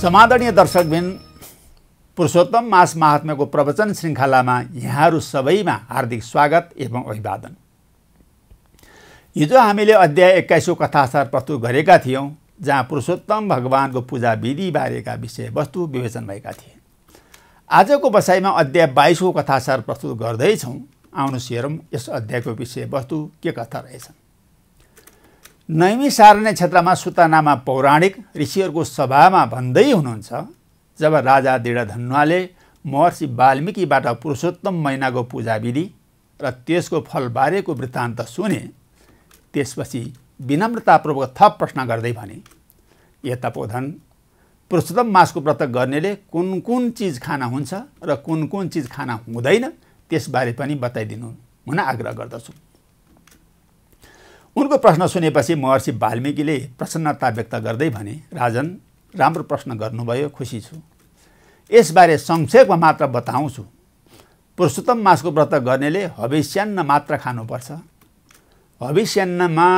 समादरणीय दर्शकबिन पुरुषोत्तम मास महात्म्यको प्रवचन श्रृङ्खलामा यहाँहरू सबैमा हार्दिक स्वागत एवं अभिवादन हिजो हामीले अध्याय एक्काइसौँ कथासार प्रस्तुत गरेका थियौँ जहाँ पुरुषोत्तम भगवान्को पूजा विधिबारेका विषयवस्तु विवेचन भएका थिए आजको बसाइमा अध्याय बाइसौँ कथासार प्रस्तुत गर्दैछौँ आउनुहोस् हेरौँ यस अध्यायको विषयवस्तु के कथा रहेछन् नैमी सारण्य क्षेत्रमा सुतानामा पौराणिक ऋषिहरूको सभामा भन्दै हुनुहुन्छ जब राजा धन्वाले महर्षि वाल्मिकीबाट पुरुषोत्तम महिनाको पूजाविधि र त्यसको फलबारेको वृत्तान्त सुने त्यसपछि विनम्रतापूर्वक थप प्रश्न गर्दै भने यतापोधन पुरुषोत्तम मासको व्रत गर्नेले कुन कुन चिज खान हुन्छ र कुन कुन चिज खान हुँदैन त्यसबारे पनि बताइदिनु हुन आग्रह गर्दछु उनको प्रश्न सुनेपछि महर्षि वाल्मिकीले प्रसन्नता व्यक्त गर्दै भने राजन राम्रो प्रश्न गर्नुभयो खुसी छु यसबारे संक्षेपमा मात्र बताउँछु पुरुषोत्तम मासको व्रत गर्नेले हविष्यान्न मात्र खानुपर्छ हविष्यान्नमा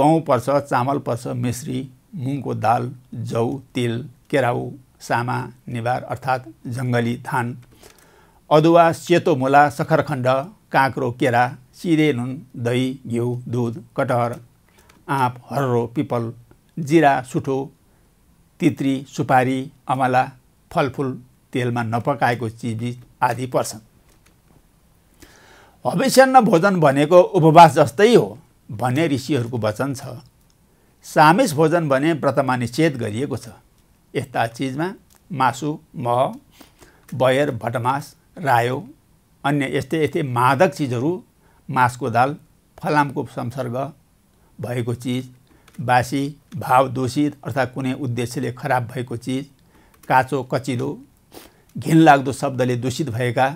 गहुँ पर्छ चामल पर्छ मिश्री मुङको दाल जौ तिल केराउ सामा निवार अर्थात् जङ्गली धान अदुवा सेतो मुला सखरखण्ड काँक्रो केरा चिरे नुन दही घिउ दुध कटहर आँप हर्रो पिपल जिरा सुठो तित्री सुपारी अमला फलफुल तेलमा नपकाएको चिजबिज आदि पर्छन् हविष्यान्न भोजन भनेको उपवास जस्तै हो भन्ने ऋषिहरूको वचन छ सामिस भोजन भने व्रतमा निषेध गरिएको छ यस्ता चिजमा मासु मह बयर भटमास रायो अन्य यस्तै यस्तै मादक चिजहरू मासको दाल फलामको संसर्ग भएको चिज बासी भाव दोषित अर्थात् कुनै उद्देश्यले खराब भएको चिज काँचो कचिलो घिनलाग्दो शब्दले दूषित भएका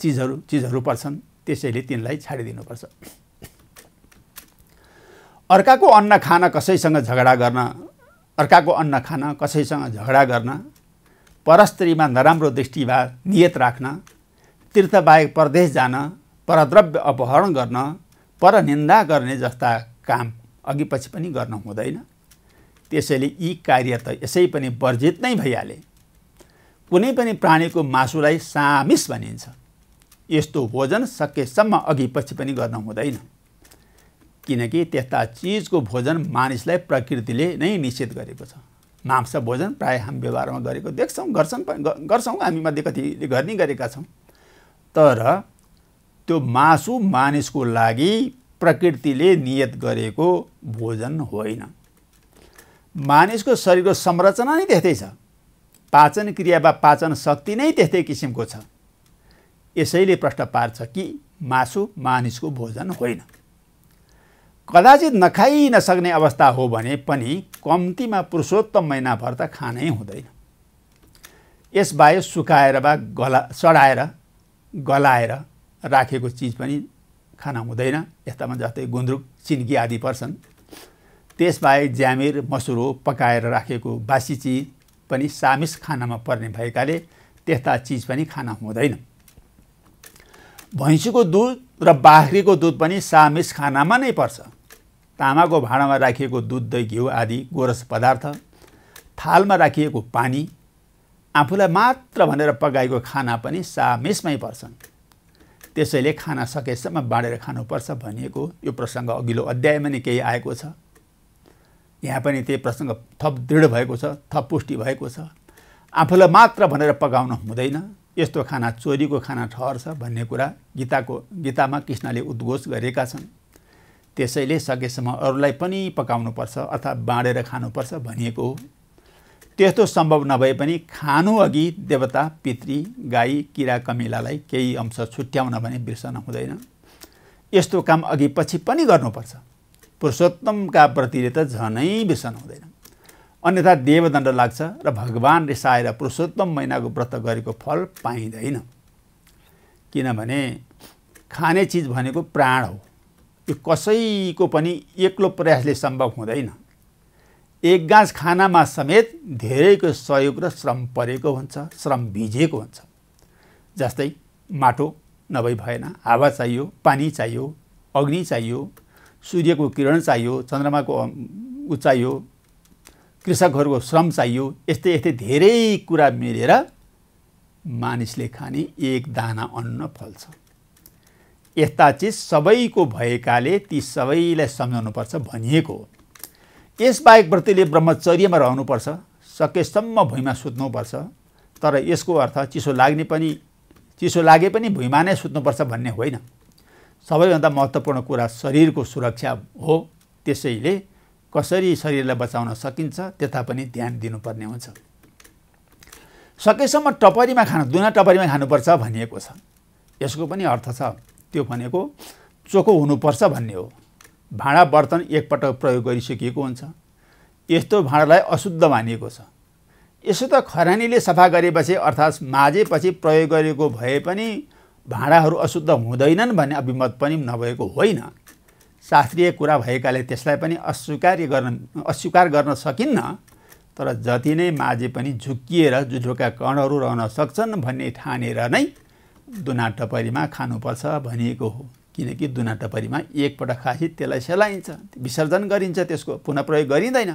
चिजहरू चिजहरू पर्छन् त्यसैले तिनलाई छाडिदिनुपर्छ अर्काको अन्न खान कसैसँग झगडा गर्न अर्काको अन्न खान कसैसँग झगडा गर्न परस्त्रीमा नराम्रो दृष्टिभा नियत राख्न तीर्थबाहेक परदेश जान परद्रव्य अपहरण गर्न परनिन्दा गर्ने जस्ता काम अघि पछि पनि गर्न हुँदैन त्यसैले यी कार्य त यसै पनि वर्जित नै भइहाले कुनै पनि प्राणीको मासुलाई सामिस भनिन्छ यस्तो भोजन सकेसम्म अघि पछि पनि गर्न हुँदैन किनकि त्यस्ता चिजको भोजन मानिसलाई प्रकृतिले नै निषेध गरेको छ मांस भोजन प्राय हामी व्यवहारमा गरेको देख्छौँ गर्छन् गर्छौँ हामीमध्ये कतिले गर्ने गरेका छौँ तर त्यो मासु मानिसको लागि प्रकृतिले नियत गरेको भोजन होइन मानिसको शरीरको संरचना नै त्यस्तै छ पाचन क्रिया वा पाचन शक्ति नै त्यस्तै किसिमको छ यसैले प्रश्न पार्छ कि मासु मानिसको भोजन होइन कदाचित नखाइ नसक्ने अवस्था हो भने पनि कम्तीमा पुरुषोत्तम महिनाभर त खानै हुँदैन यसबाहेक सुकाएर वा गला सडाएर गलाएर राखेको चिज पनि खान हुँदैन यस्तामा जस्तै गुन्द्रुक चिन्की आदि पर्छन् त्यसबाहेक ज्यामिर मसुरो पकाएर राखेको बासी चिज पनि सामिस खानामा पर्ने भएकाले त्यस्ता चिज पनि खान हुँदैन भैँसीको दुध र बाख्रीको दुध पनि सामिस खानामा नै पर्छ तामाको भाँडामा राखिएको दुध दही घिउ आदि गोरस पदार्थ थालमा राखिएको पानी आफूलाई मात्र भनेर पकाएको खाना पनि सामिसमै पर्छन् त्यसैले खाना सकेसम्म बाँडेर खानुपर्छ भनिएको यो प्रसङ्ग अघिल्लो अध्यायमा नै केही आएको छ यहाँ पनि त्यही प्रसङ्ग थप दृढ भएको छ थप पुष्टि भएको छ आफूलाई मात्र भनेर पकाउनु हुँदैन यस्तो खाना चोरीको खाना ठहर्छ भन्ने कुरा गीताको गीतामा कृष्णले उद्घोष गरेका छन् त्यसैले सकेसम्म अरूलाई पनि पकाउनुपर्छ अर्थात् बाँडेर खानुपर्छ भनिएको हो त्यस्तो सम्भव नभए पनि खानु अघि देवता पितृ गाई किरा कमिलालाई केही अंश छुट्याउन भने बिर्सन हुँदैन यस्तो काम अघि पछि पनि गर्नुपर्छ पुरुषोत्तमका प्रतिले त झनै बिर्सन हुँदैन अन्यथा देवदण्ड लाग्छ र भगवान् रिसाएर पुरुषोत्तम महिनाको व्रत गरेको फल पाइँदैन किनभने खाने चिज भनेको प्राण हो यो कसैको पनि एक्लो प्रयासले सम्भव हुँदैन एक गाँस खानामा समेत धेरैको सहयोग र श्रम परेको हुन्छ श्रम भिजेको हुन्छ जस्तै माटो नभई भएन हावा चाहियो पानी चाहियो अग्नि चाहियो सूर्यको किरण चाहियो चन्द्रमाको उचाइयो कृषकहरूको श्रम चाहियो यस्तै यस्तै धेरै कुरा मिलेर मानिसले खाने एक दाना अन्न फल्छ यस्ता चिज सबैको भएकाले ती सबैलाई सम्झाउनुपर्छ भनिएको हो यसबाहेक व्रतले ब्रह्मचर्यमा रहनुपर्छ सकेसम्म भुइँमा सुत्नुपर्छ तर यसको अर्थ चिसो लाग्ने पनि चिसो लागे पनि भुइँमा नै सुत्नुपर्छ भन्ने होइन सबैभन्दा महत्त्वपूर्ण कुरा शरीरको सुरक्षा हो त्यसैले कसरी शरीरलाई बचाउन सकिन्छ त्यता पनि ध्यान दिनुपर्ने हुन्छ सकेसम्म टपरीमा खानु दुना टपरीमा खानुपर्छ भनिएको छ यसको पनि अर्थ छ त्यो भनेको चोखो हुनुपर्छ भन्ने हो भाँडा बर्तन एकपटक प्रयोग गरिसकिएको हुन्छ यस्तो भाँडालाई अशुद्ध मानिएको छ यसो त खरानीले सफा गरेपछि अर्थात् माझेपछि प्रयोग गरेको भए पनि भाँडाहरू अशुद्ध हुँदैनन् भन्ने अभिमत पनि नभएको होइन शास्त्रीय कुरा भएकाले त्यसलाई पनि अस्वीकार गर्न अस्वीकार गर्न सकिन्न तर जति नै माझे पनि झुक्किएर जुझोका कणहरू रहन सक्छन् भन्ने ठानेर नै दुना टपरीमा खानुपर्छ भनिएको हो किनकि दुना टपरीमा एकपल्ट खासी त्यसलाई सेलाइन्छ विसर्जन गरिन्छ त्यसको पुनः प्रयोग गरिँदैन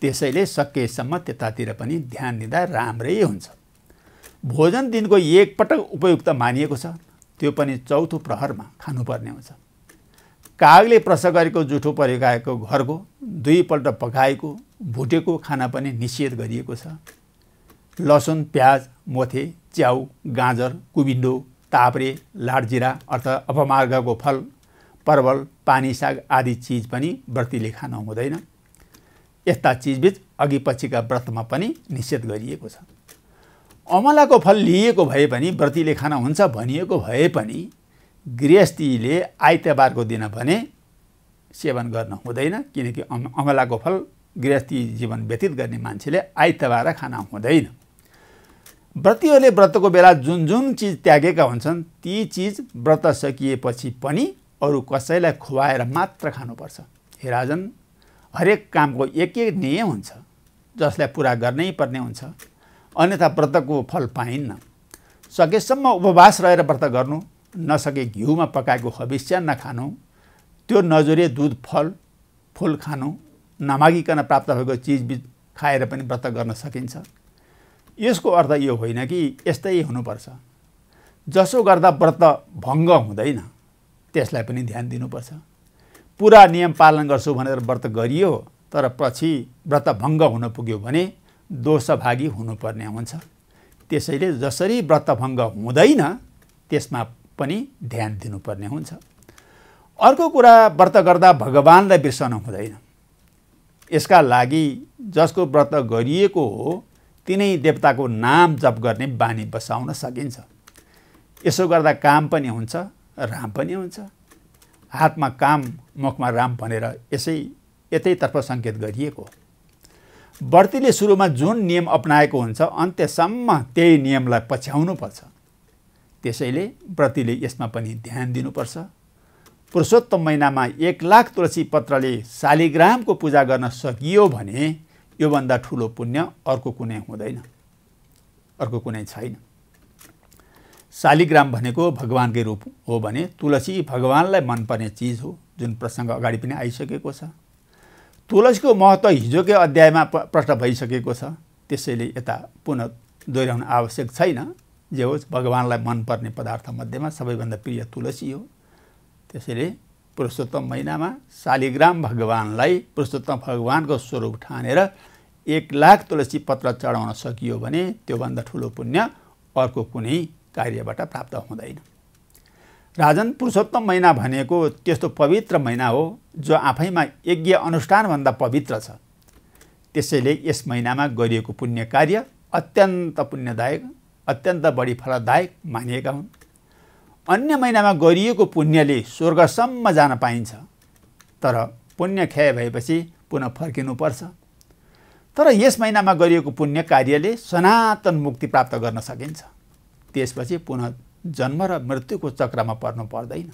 त्यसैले सकेसम्म त्यतातिर पनि ध्यान दिँदा राम्रै हुन्छ भोजन दिनको एकपटक उपयुक्त मानिएको छ त्यो पनि चौथो प्रहरमा खानुपर्ने हुन्छ कागले प्रस गरेको जुठो परिकाएको घरको दुईपल्ट पकाएको भुटेको खाना पनि निषेध गरिएको छ लसुन प्याज मोथे च्याउ गाजर कुबिन्डो ताप्रे लाडजिरा अर्थ अपमार्गको फल परवल पानी साग आदि चिज पनि व्रतीले खान हुँदैन यस्ता चिजबिच अघि पछिका व्रतमा पनि निषेध गरिएको छ अमलाको फल लिएको भए पनि व्रतीले खान हुन्छ भनिएको भए पनि गृहस्थीले आइतबारको दिन भने सेवन गर्न हुँदैन किनकि अमलाको फल गृहस्थी जीवन व्यतीत गर्ने मान्छेले आइतबार खान हुँदैन व्रतीहरूले व्रतको बेला जुन जुन चिज त्यागेका हुन्छन् ती चिज व्रत सकिएपछि पनि अरू कसैलाई खुवाएर मात्र खानुपर्छ हे राजन हरेक कामको एक एक नियम हुन्छ जसलाई पुरा गर्नै पर्ने हुन्छ अन्यथा व्रतको फल पाइन्न सकेसम्म उपवास रहेर व्रत गर्नु नसके घिउमा पकाएको हविष्या नखानु त्यो नजोरे दुध फल फुल खानु नमागिकन प्राप्त भएको चिजबिज खाएर पनि व्रत गर्न सकिन्छ यसको अर्थ यो होइन कि यस्तै हुनुपर्छ जसो गर्दा व्रत भङ्ग हुँदैन त्यसलाई पनि ध्यान दिनुपर्छ पुरा नियम पालन गर्छु भनेर व्रत गरियो तर पछि व्रत भङ्ग हुन पुग्यो भने दोषभागी हुनुपर्ने हुन्छ त्यसैले जसरी व्रत व्रतभङ्ग हुँदैन त्यसमा पनि ध्यान दिनुपर्ने हुन्छ अर्को कुरा व्रत गर्दा भगवान्लाई बिर्सन हुँदैन यसका लागि जसको व्रत गरिएको हो तिनै देवताको नाम जप गर्ने बानी बसाउन सकिन्छ यसो गर्दा काम पनि हुन्छ राम पनि हुन्छ हातमा काम मुखमा राम भनेर यसै यतैतर्फ सङ्केत गरिएको व्रतीले सुरुमा जुन नियम अप्नाएको हुन्छ अन्त्यसम्म त्यही नियमलाई पछ्याउनु पर्छ त्यसैले व्रतीले यसमा पनि ध्यान दिनुपर्छ पुरुषोत्तम महिनामा एक लाख तुलसी पत्रले शालिग्रामको पूजा गर्न सकियो भने योभन्दा ठुलो पुण्य अर्को कुनै हुँदैन अर्को कुनै छैन शालिग्राम भनेको भगवान्कै रूप हो भने तुलसी भगवान्लाई मनपर्ने चिज हो जुन प्रसङ्ग अगाडि पनि आइसकेको छ तुलसीको महत्त्व हिजोकै अध्यायमा प्रष्ट भइसकेको छ त्यसैले यता पुनः दोहोऱ्याउन आवश्यक छैन जे होस् भगवान्लाई मनपर्ने पदार्थमध्येमा सबैभन्दा प्रिय तुलसी हो त्यसैले पुरुषोत्तम महिनामा शालिग्राम भगवान्लाई पुरुषोत्तम भगवान्को स्वरूप ठानेर एक लाख तुलसी पत्र चढाउन सकियो भने त्योभन्दा ठुलो पुण्य अर्को कुनै कार्यबाट प्राप्त हुँदैन राजन पुरुषोत्तम महिना भनेको त्यस्तो पवित्र महिना हो जो आफैमा यज्ञ अनुष्ठानभन्दा पवित्र छ त्यसैले यस महिनामा गरिएको पुण्य कार्य अत्यन्त पुण्यदायक अत्यन्त बढी फलदायक मानिएका हुन् अन्य महिनामा गरिएको पुण्यले स्वर्गसम्म जान पाइन्छ तर पुण्य क्षय भएपछि पुनः फर्किनुपर्छ तर यस महिनामा गरिएको पुण्य कार्यले सनातन मुक्ति प्राप्त गर्न सकिन्छ त्यसपछि पुनः जन्म र मृत्युको चक्रमा पर्नु पर्दैन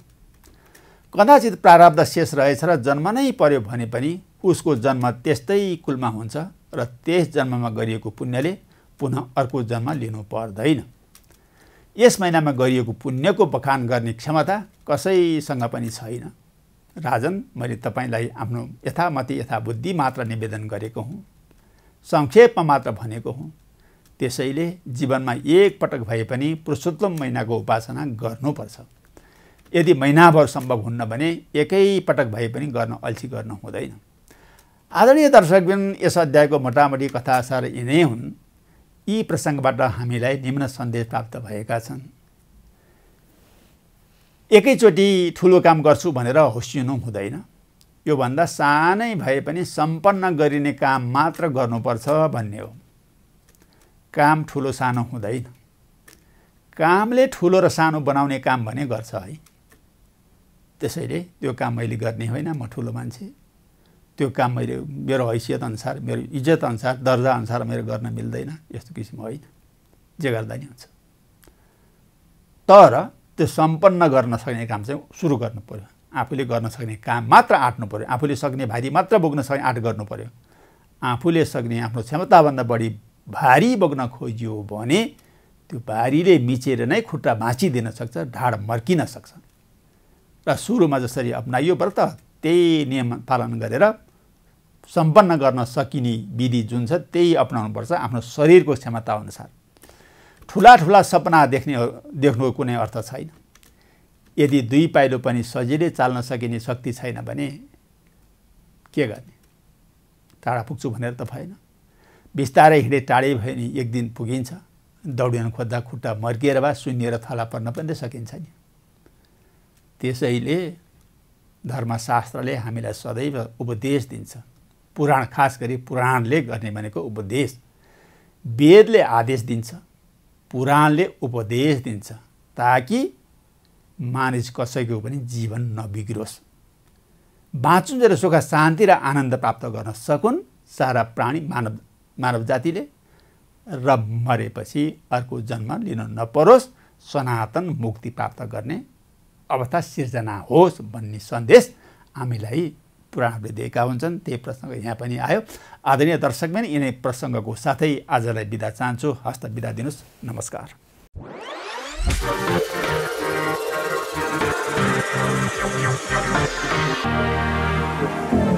कदाचित प्रारब्ध शेष रहेछ र जन्म नै पर्यो भने पनि उसको जन्म त्यस्तै कुलमा हुन्छ र त्यस जन्ममा गरिएको पुण्यले पुनः अर्को जन्म लिनु पर्दैन यस महिनामा गरिएको पुण्यको बखान गर्ने क्षमता कसैसँग पनि छैन राजन मैले तपाईँलाई आफ्नो यथामति यथाबुद्धि मात्र निवेदन गरेको हुँ संक्षेपमा मात्र भनेको हुँ त्यसैले जीवनमा एकपटक भए पनि पुरुषोत्तम महिनाको उपासना गर्नुपर्छ यदि महिनाभर सम्भव हुन्न भने एकैपटक भए पनि गर्न अल्छी गर्नु हुँदैन आदरणीय दर्शकबिन यस अध्यायको मोटामोटी कथासार यिनै हुन् यी प्रसङ्गबाट हामीलाई निम्न सन्देश प्राप्त भएका छन् एकैचोटि ठुलो काम गर्छु भनेर होसिनु हुँदैन योभन्दा सानै भए पनि सम्पन्न गरिने काम मात्र गर्नुपर्छ भन्ने हो काम ठुलो सानो हुँदैन कामले ठुलो र सानो बनाउने काम भने गर्छ है त्यसैले त्यो काम मैले गर्ने होइन म ठुलो मान्छे त्यो काम मैले मेरो हैसियत अनुसार मेरो इज्जत अनुसार दर्जा अनुसार मेरो गर्न मिल्दैन यस्तो किसिम होइन जे गर्दा नि हुन्छ तर त्यो सम्पन्न गर्न सक्ने काम चाहिँ सुरु गर्नु पऱ्यो आफूले गर्न सक्ने काम मात्र आँट्नु पऱ्यो आफूले सक्ने भारी मात्र बोक्न सक्ने आँट गर्नु पऱ्यो आफूले सक्ने आफ्नो क्षमताभन्दा बढी भारी बोक्न खोजियो भने त्यो भारीले मिचेर नै खुट्टा भाँचिदिन सक्छ ढाड मर्किन सक्छ र सुरुमा जसरी अप्नाइयो व्रत त्यही नियम पालन गरेर सम्पन्न गर्न सकिने विधि जुन छ त्यही अप्नाउनुपर्छ आफ्नो शरीरको क्षमताअनुसार ठुला ठुला सपना देख्ने देख्नुको कुनै अर्थ छैन यदि दुई पाइलो पनि सजिलै चाल्न सकिने शक्ति छैन भने के गर्ने टाढा पुग्छु भनेर त भएन बिस्तारै हिँडे टाढै भयो भने एक दिन पुगिन्छ दौडिन खोज्दा खुट्टा मर्किएर वा सुन्निएर थला पर्न पनि त सकिन्छ नि त्यसैले धर्मशास्त्रले हामीलाई सदैव उपदेश दिन्छ पुराण खास गरी पुराणले गर्ने भनेको उपदेश वेदले आदेश दिन्छ पुराणले उपदेश दिन्छ ताकि मानिस कसैको पनि जीवन नबिग्रोस् बाँचुन्जेल सुख शान्ति र आनन्द प्राप्त गर्न सकुन् सारा प्राणी मानव मानव जातिले र मरेपछि अर्को जन्म लिन नपरोस् सनातन मुक्ति प्राप्त गर्ने अवस्था सिर्जना होस् भन्ने सन्देश हामीलाई पुराणहरूले दिएका हुन्छन् त्यही प्रसङ्ग यहाँ पनि आयो आदरणीय दर्शक पनि यिनै प्रसङ्गको साथै आजलाई बिदा चाहन्छु हस्त बिदा दिनुहोस् नमस्कार